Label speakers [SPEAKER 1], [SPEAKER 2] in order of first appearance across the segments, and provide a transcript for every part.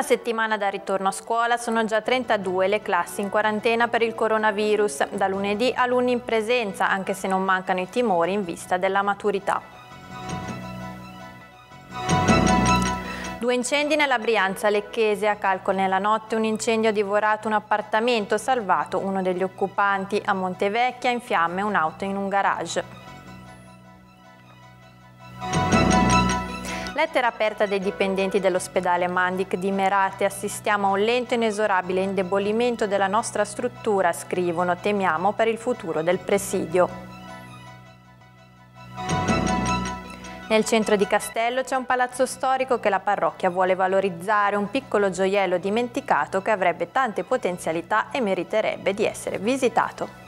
[SPEAKER 1] una settimana da ritorno a scuola sono già 32 le classi in quarantena per il coronavirus, da lunedì alunni in presenza, anche se non mancano i timori in vista della maturità. Due incendi nella Brianza Lecchese a calco nella notte, un incendio ha divorato un appartamento, salvato uno degli occupanti a Montevecchia in fiamme un'auto in un garage. Lettera aperta dei dipendenti dell'ospedale Mandic di Merate. Assistiamo a un lento e inesorabile indebolimento della nostra struttura, scrivono. Temiamo per il futuro del presidio. Nel centro di Castello c'è un palazzo storico che la parrocchia vuole valorizzare, un piccolo gioiello dimenticato che avrebbe tante potenzialità e meriterebbe di essere visitato.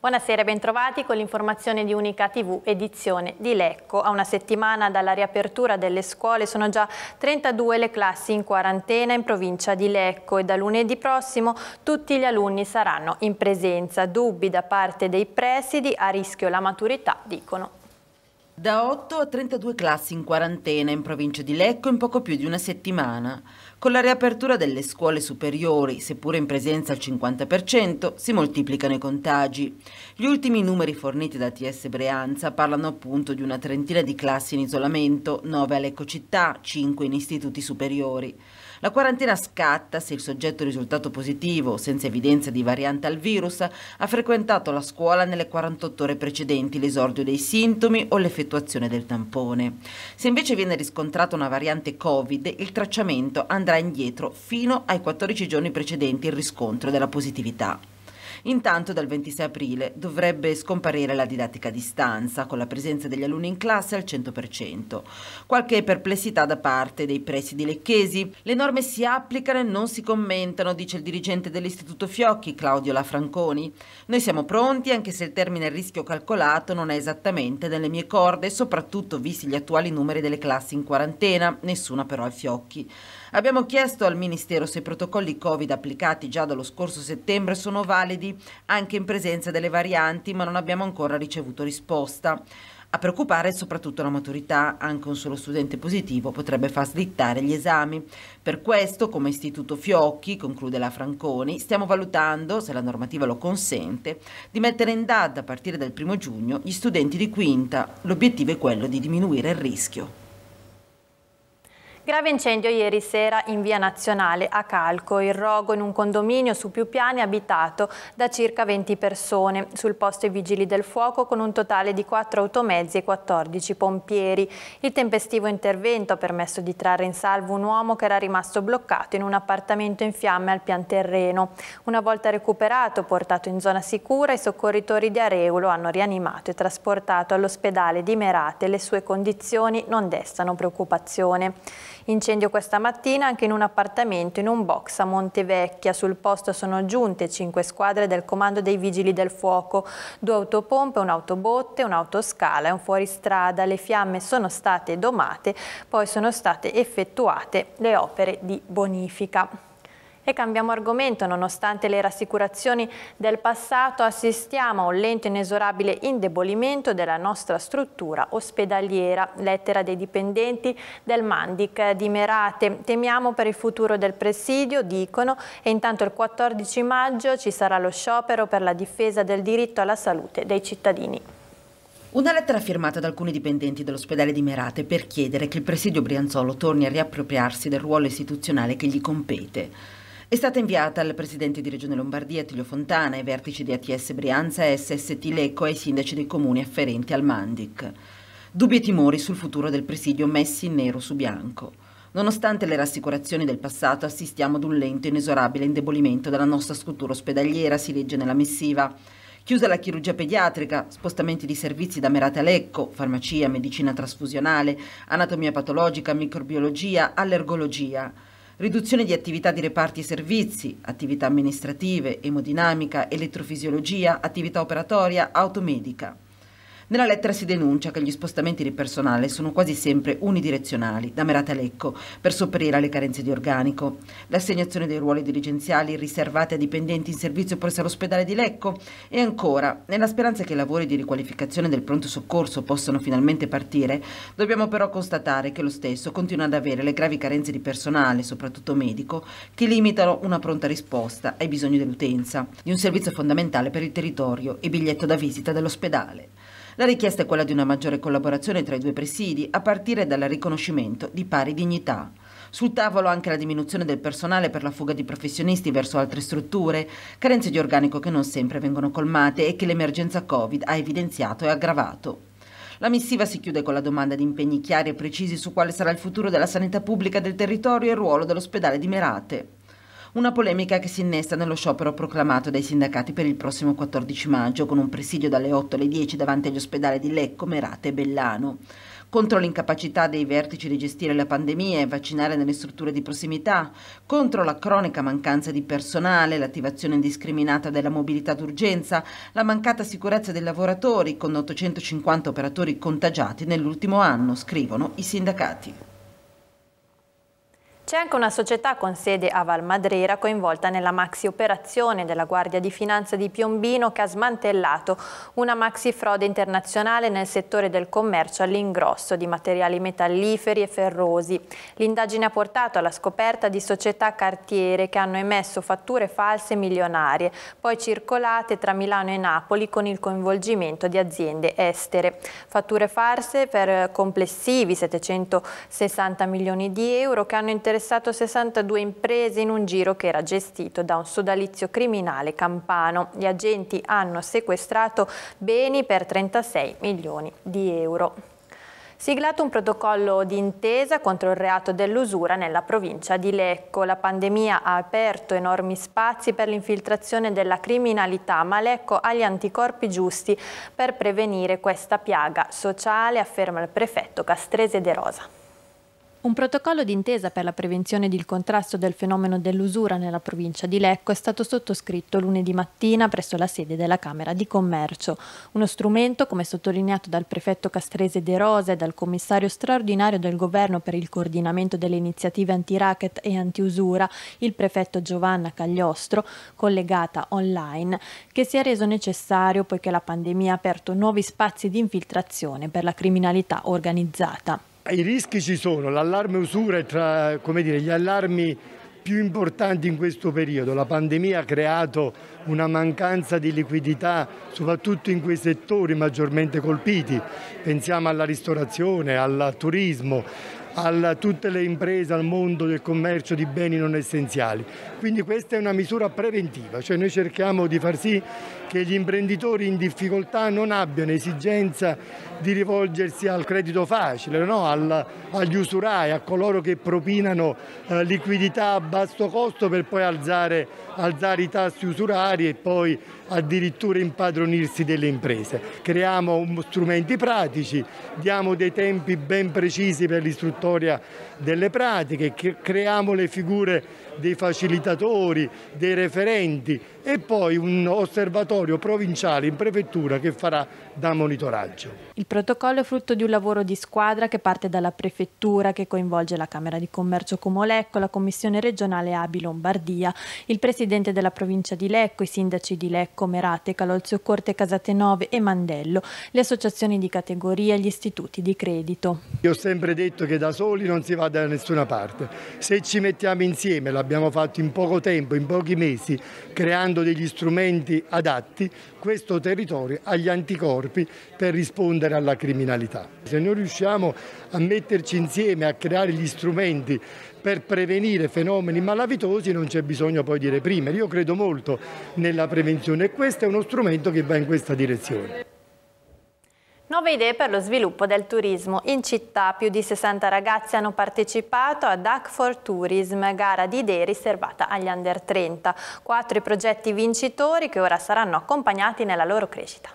[SPEAKER 1] Buonasera e bentrovati con l'informazione di Unica TV edizione di Lecco. A una settimana dalla riapertura delle scuole sono già 32 le classi in quarantena in provincia di Lecco e da lunedì prossimo tutti gli alunni saranno in presenza. Dubbi da parte dei presidi, a rischio la maturità, dicono
[SPEAKER 2] da 8 a 32 classi in quarantena in provincia di Lecco in poco più di una settimana. Con la riapertura delle scuole superiori, seppure in presenza al 50%, si moltiplicano i contagi. Gli ultimi numeri forniti da TS Breanza parlano appunto di una trentina di classi in isolamento, 9 a Lecco città, 5 in istituti superiori. La quarantena scatta se il soggetto risultato positivo, senza evidenza di variante al virus, ha frequentato la scuola nelle 48 ore precedenti l'esordio dei sintomi o l'effettuazione del tampone. Se invece viene riscontrata una variante Covid, il tracciamento andrà indietro fino ai 14 giorni precedenti il riscontro della positività. Intanto dal 26 aprile dovrebbe scomparire la didattica a distanza, con la presenza degli alunni in classe al 100%. Qualche perplessità da parte dei presidi lecchesi. Le norme si applicano e non si commentano, dice il dirigente dell'Istituto Fiocchi, Claudio Lafranconi. Noi siamo pronti, anche se il termine rischio calcolato non è esattamente nelle mie corde, soprattutto visti gli attuali numeri delle classi in quarantena, nessuna però ai Fiocchi. Abbiamo chiesto al Ministero se i protocolli Covid applicati già dallo scorso settembre sono validi anche in presenza delle varianti, ma non abbiamo ancora ricevuto risposta. A preoccupare è soprattutto la maturità, anche un solo studente positivo potrebbe far slittare gli esami. Per questo, come Istituto Fiocchi, conclude la Franconi, stiamo valutando, se la normativa lo consente, di mettere in DAD a partire dal primo giugno gli studenti di quinta. L'obiettivo è quello di diminuire il rischio.
[SPEAKER 1] Grave incendio ieri sera in via nazionale a Calco, il rogo in un condominio su più piani abitato da circa 20 persone. Sul posto i vigili del fuoco con un totale di 4 automezzi e 14 pompieri. Il tempestivo intervento ha permesso di trarre in salvo un uomo che era rimasto bloccato in un appartamento in fiamme al pian terreno. Una volta recuperato, portato in zona sicura, i soccorritori di Areulo hanno rianimato e trasportato all'ospedale di Merate. Le sue condizioni non destano preoccupazione. Incendio questa mattina anche in un appartamento in un box a Montevecchia. Sul posto sono giunte cinque squadre del comando dei vigili del fuoco, due autopompe, un'autobotte, un'autoscala e un fuoristrada. Le fiamme sono state domate, poi sono state effettuate le opere di bonifica. E cambiamo argomento, nonostante le rassicurazioni del passato assistiamo a un lento e inesorabile indebolimento della nostra struttura ospedaliera, lettera dei dipendenti del Mandic di Merate. Temiamo per il futuro del presidio, dicono, e intanto il 14 maggio ci sarà lo sciopero per la difesa del diritto alla salute dei cittadini.
[SPEAKER 2] Una lettera firmata da alcuni dipendenti dell'ospedale di Merate per chiedere che il presidio Brianzolo torni a riappropriarsi del ruolo istituzionale che gli compete. È stata inviata al Presidente di Regione Lombardia Tiglio Fontana, ai vertici di ATS Brianza e SST Lecco e ai sindaci dei comuni afferenti al Mandic. Dubbi e timori sul futuro del presidio messi in nero su bianco. Nonostante le rassicurazioni del passato, assistiamo ad un lento e inesorabile indebolimento della nostra struttura ospedaliera, si legge nella missiva. Chiusa la chirurgia pediatrica, spostamenti di servizi da Merate a Lecco, farmacia, medicina trasfusionale, anatomia patologica, microbiologia, allergologia riduzione di attività di reparti e servizi, attività amministrative, emodinamica, elettrofisiologia, attività operatoria, automedica. Nella lettera si denuncia che gli spostamenti di personale sono quasi sempre unidirezionali, da Merate a Lecco, per sopperire alle carenze di organico. L'assegnazione dei ruoli dirigenziali riservati a dipendenti in servizio presso l'ospedale di Lecco e ancora, nella speranza che i lavori di riqualificazione del pronto soccorso possano finalmente partire, dobbiamo però constatare che lo stesso continua ad avere le gravi carenze di personale, soprattutto medico, che limitano una pronta risposta ai bisogni dell'utenza, di un servizio fondamentale per il territorio e biglietto da visita dell'ospedale. La richiesta è quella di una maggiore collaborazione tra i due presidi, a partire dal riconoscimento di pari dignità. Sul tavolo anche la diminuzione del personale per la fuga di professionisti verso altre strutture, carenze di organico che non sempre vengono colmate e che l'emergenza Covid ha evidenziato e aggravato. La missiva si chiude con la domanda di impegni chiari e precisi su quale sarà il futuro della sanità pubblica del territorio e il ruolo dell'ospedale di Merate. Una polemica che si innesta nello sciopero proclamato dai sindacati per il prossimo 14 maggio con un presidio dalle 8 alle 10 davanti agli ospedali di Lecco, Merate e Bellano. Contro l'incapacità dei vertici di gestire la pandemia e vaccinare nelle strutture di prossimità, contro la cronica mancanza di personale, l'attivazione indiscriminata della mobilità d'urgenza, la mancata sicurezza dei lavoratori con 850 operatori contagiati nell'ultimo anno, scrivono i sindacati.
[SPEAKER 1] C'è anche una società con sede a Val Madrera coinvolta nella maxi operazione della Guardia di Finanza di Piombino che ha smantellato una maxi frode internazionale nel settore del commercio all'ingrosso di materiali metalliferi e ferrosi. L'indagine ha portato alla scoperta di società cartiere che hanno emesso fatture false milionarie, poi circolate tra Milano e Napoli con il coinvolgimento di aziende estere. Fatture false per complessivi 760 milioni di euro che hanno interessato interessato 62 imprese in un giro che era gestito da un sodalizio criminale campano. Gli agenti hanno sequestrato beni per 36 milioni di euro siglato un protocollo d'intesa contro il reato dell'usura nella provincia di Lecco. La pandemia ha aperto enormi spazi per l'infiltrazione della criminalità, ma Lecco ha gli anticorpi giusti per prevenire questa piaga sociale, afferma il prefetto Castrese De Rosa. Un protocollo d'intesa per la prevenzione ed il contrasto del fenomeno dell'usura nella provincia di Lecco è stato sottoscritto lunedì mattina presso la sede della Camera di Commercio. Uno strumento, come sottolineato dal prefetto castrese De Rosa e dal commissario straordinario del governo per il coordinamento delle iniziative anti-racket e anti-usura, il prefetto Giovanna Cagliostro, collegata online, che si è reso necessario poiché la pandemia ha aperto nuovi spazi di infiltrazione per la criminalità organizzata.
[SPEAKER 3] I rischi ci sono, l'allarme usura è tra dire, gli allarmi più importanti in questo periodo. La pandemia ha creato una mancanza di liquidità soprattutto in quei settori maggiormente colpiti. Pensiamo alla ristorazione, al turismo, a tutte le imprese, al mondo del commercio di beni non essenziali. Quindi questa è una misura preventiva, cioè noi cerchiamo di far sì che gli imprenditori in difficoltà non abbiano esigenza di rivolgersi al credito facile, no? al, agli usurai, a coloro che propinano eh, liquidità a basso costo per poi alzare, alzare i tassi usurari e poi addirittura impadronirsi delle imprese. Creiamo strumenti pratici, diamo dei tempi ben precisi per l'istruttoria delle pratiche, creiamo le figure dei facilitatori, dei referenti e poi un osservatorio laboratorio provinciale in prefettura che farà da monitoraggio.
[SPEAKER 1] Il protocollo è frutto di un lavoro di squadra che parte dalla prefettura che coinvolge la Camera di Commercio Comolecco, la Commissione regionale ABI Lombardia, il presidente della provincia di Lecco, i sindaci di Lecco, Merate, Calolzio Corte, Casatenove e Mandello, le associazioni di categoria e gli istituti di credito. Io
[SPEAKER 3] ho sempre detto che da soli non si va da nessuna parte. Se ci mettiamo insieme, l'abbiamo fatto in poco tempo, in pochi mesi, creando degli strumenti adatti, adatti questo territorio agli anticorpi per rispondere alla criminalità. Se noi riusciamo a metterci insieme, a creare gli strumenti per prevenire fenomeni malavitosi non c'è bisogno poi di reprimere. Io credo molto nella prevenzione e questo è uno strumento che va in questa direzione.
[SPEAKER 1] Nuove idee per lo sviluppo del turismo. In città più di 60 ragazzi hanno partecipato a Duck for Tourism, gara di idee riservata agli under 30. Quattro i progetti vincitori che ora saranno accompagnati nella loro crescita.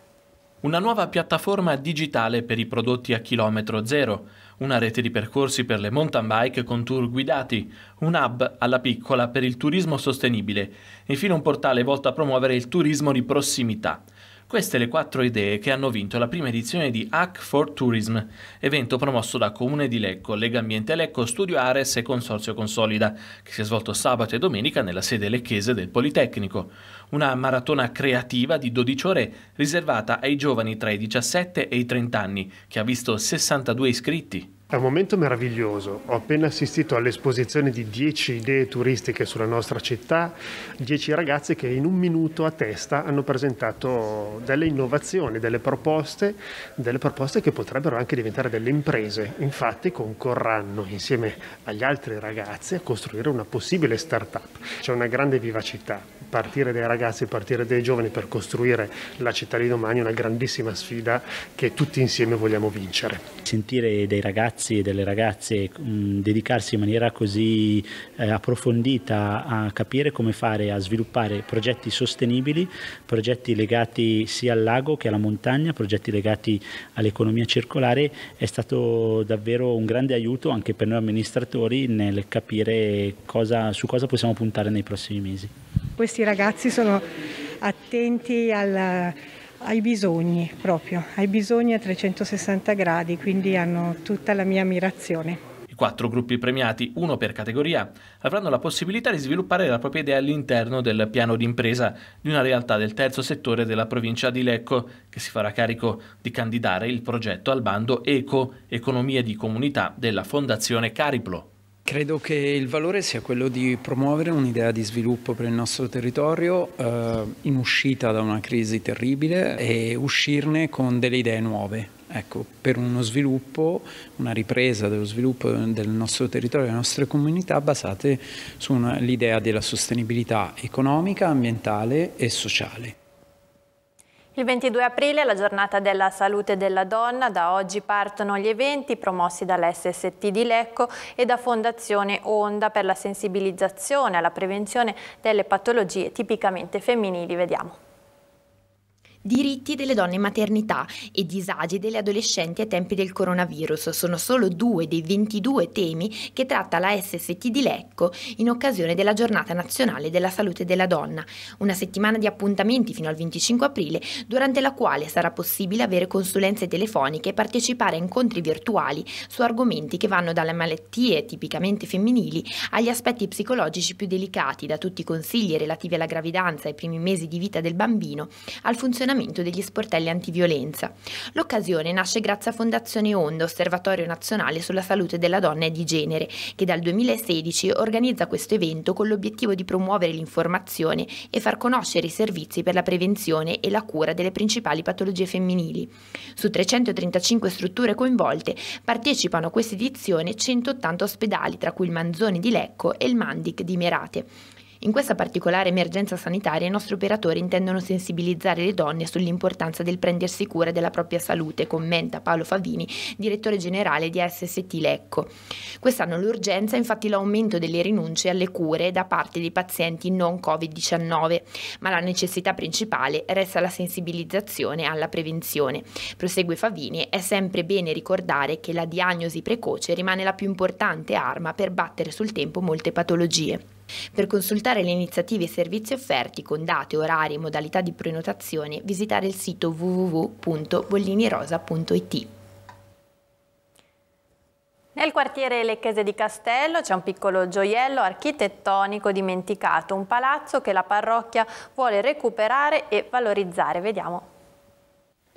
[SPEAKER 4] Una nuova piattaforma digitale per i prodotti a chilometro zero, una rete di percorsi per le mountain bike con tour guidati, un hub alla piccola per il turismo sostenibile, infine un portale volto a promuovere il turismo di prossimità – queste le quattro idee che hanno vinto la prima edizione di Hack for Tourism, evento promosso da Comune di Lecco, Lega Ambiente Lecco, Studio Ares e Consorzio Consolida, che si è svolto sabato e domenica nella sede lecchese del Politecnico. Una maratona creativa di 12 ore riservata ai giovani tra i 17 e i 30 anni, che ha visto 62 iscritti.
[SPEAKER 3] È un momento meraviglioso. Ho appena assistito all'esposizione di 10 idee turistiche sulla nostra città, 10 ragazzi che in un minuto a testa hanno presentato delle innovazioni, delle proposte, delle proposte che potrebbero anche diventare delle imprese. Infatti concorranno insieme agli altri ragazzi a costruire una possibile start-up. C'è una grande vivacità partire dai ragazzi, partire dai giovani per costruire la città di domani è una grandissima sfida che tutti insieme vogliamo vincere.
[SPEAKER 4] Sentire dei ragazzi e delle ragazze mh, dedicarsi in maniera così eh, approfondita a capire come fare a sviluppare progetti sostenibili, progetti legati sia al lago che alla montagna, progetti legati all'economia circolare è stato davvero un grande aiuto anche per noi amministratori nel capire cosa, su cosa possiamo puntare nei prossimi mesi.
[SPEAKER 1] Questi ragazzi sono attenti alla, ai bisogni proprio, ai bisogni a 360 gradi, quindi hanno tutta la mia ammirazione.
[SPEAKER 4] I quattro gruppi premiati, uno per categoria, avranno la possibilità di sviluppare la propria idea all'interno del piano d'impresa di una realtà del terzo settore della provincia di Lecco, che si farà carico di candidare il progetto al bando Eco, Economia di Comunità della Fondazione Cariplo.
[SPEAKER 5] Credo che il valore sia quello di promuovere un'idea di sviluppo per il nostro territorio eh, in uscita da una crisi terribile e uscirne con delle idee nuove. Ecco, per uno sviluppo, una ripresa dello sviluppo del nostro territorio, delle nostre comunità basate sull'idea della sostenibilità economica, ambientale e sociale.
[SPEAKER 1] Il 22 aprile è la giornata della salute della donna, da oggi partono gli eventi promossi dall'SST di Lecco e da Fondazione Onda per la sensibilizzazione alla prevenzione delle patologie tipicamente femminili. Vediamo.
[SPEAKER 6] Diritti delle donne in maternità e disagi delle adolescenti ai tempi del coronavirus sono solo due dei 22 temi che tratta la SST di Lecco in occasione della Giornata Nazionale della Salute della Donna, una settimana di appuntamenti fino al 25 aprile durante la quale sarà possibile avere consulenze telefoniche e partecipare a incontri virtuali su argomenti che vanno dalle malattie tipicamente femminili agli aspetti psicologici più delicati, da tutti i consigli relativi alla gravidanza e ai primi mesi di vita del bambino al funzionamento funzionamento degli sportelli antiviolenza. L'occasione nasce grazie a Fondazione Onda, Osservatorio Nazionale sulla Salute della Donna e di Genere, che dal 2016 organizza questo evento con l'obiettivo di promuovere l'informazione e far conoscere i servizi per la prevenzione e la cura delle principali patologie femminili. Su 335 strutture coinvolte partecipano a questa edizione 180 ospedali, tra cui il Manzoni di Lecco e il Mandic di Merate. In questa particolare emergenza sanitaria i nostri operatori intendono sensibilizzare le donne sull'importanza del prendersi cura della propria salute, commenta Paolo Favini, direttore generale di ASST Lecco. Quest'anno l'urgenza è infatti l'aumento delle rinunce alle cure da parte dei pazienti non Covid-19, ma la necessità principale resta la sensibilizzazione alla prevenzione. Prosegue Favini, è sempre bene ricordare che la diagnosi precoce rimane la più importante arma per battere sul tempo molte patologie. Per consultare le iniziative e i servizi offerti con date, orari e modalità di prenotazione, visitare il sito www.bollinirosa.it.
[SPEAKER 1] Nel quartiere Lecchese di Castello c'è un piccolo gioiello architettonico dimenticato, un palazzo che la parrocchia vuole recuperare e valorizzare. Vediamo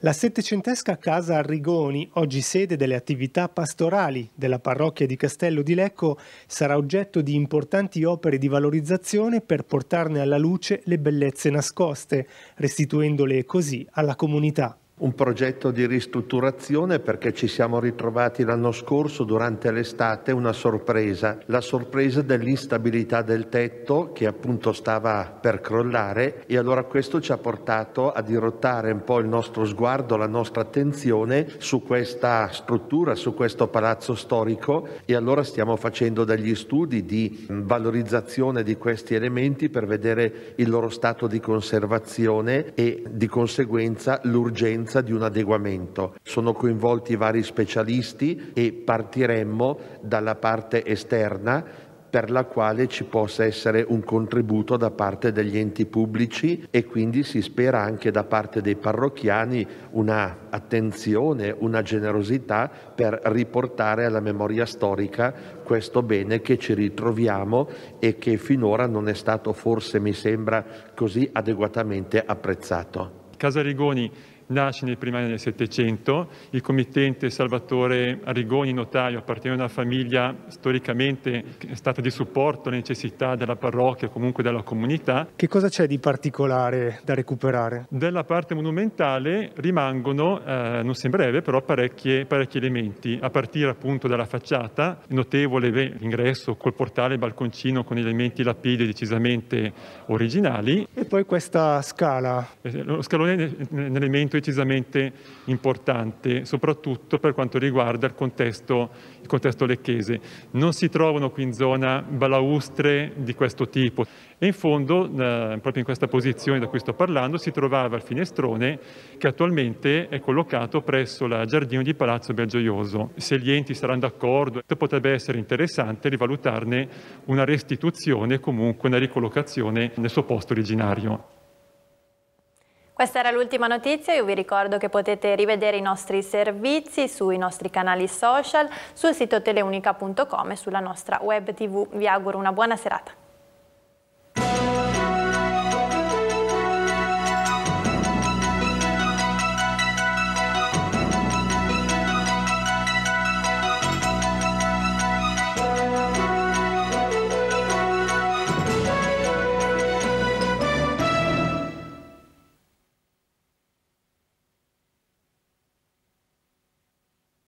[SPEAKER 3] la settecentesca casa Arrigoni, oggi sede delle attività pastorali della parrocchia di Castello di Lecco, sarà oggetto di importanti opere di valorizzazione per portarne alla luce le bellezze nascoste, restituendole così alla comunità
[SPEAKER 7] un progetto di ristrutturazione perché ci siamo ritrovati l'anno scorso durante l'estate una sorpresa, la sorpresa dell'instabilità del tetto che appunto stava per crollare e allora questo ci ha portato a dirottare un po' il nostro sguardo, la nostra attenzione su questa struttura, su questo palazzo storico e allora stiamo facendo degli studi di valorizzazione di questi elementi per vedere il loro stato di conservazione e di conseguenza l'urgenza l'esigenza di un adeguamento. Sono coinvolti vari specialisti e partiremmo dalla parte esterna per la quale ci possa essere un contributo da parte degli enti pubblici e quindi si spera anche da parte dei parrocchiani una attenzione, una generosità per riportare alla memoria storica questo bene che ci ritroviamo e che finora non è stato forse mi sembra così adeguatamente apprezzato.
[SPEAKER 5] Casarigoni nasce nei primi anni del Settecento, il committente Salvatore Arrigoni, notaio, appartiene a una famiglia storicamente stata di supporto alle necessità della parrocchia, comunque della comunità.
[SPEAKER 3] Che cosa c'è di particolare da recuperare? Della
[SPEAKER 5] parte monumentale rimangono, eh, non sembra breve, però parecchi elementi, a partire appunto dalla facciata, notevole l'ingresso col portale e balconcino con elementi lapidi decisamente originali.
[SPEAKER 3] E poi questa scala.
[SPEAKER 5] Eh, lo scalone è un elemento decisamente importante, soprattutto per quanto riguarda il contesto, il contesto lecchese. Non si trovano qui in zona balaustre di questo tipo e in fondo, eh, proprio in questa posizione da cui sto parlando, si trovava il finestrone che attualmente è collocato presso la giardino di Palazzo Belgioioso. Se gli enti saranno d'accordo, potrebbe essere interessante rivalutarne una restituzione, comunque una ricollocazione nel suo posto originario.
[SPEAKER 1] Questa era l'ultima notizia, io vi ricordo che potete rivedere i nostri servizi sui nostri canali social, sul sito teleunica.com e sulla nostra web tv. Vi auguro una buona serata.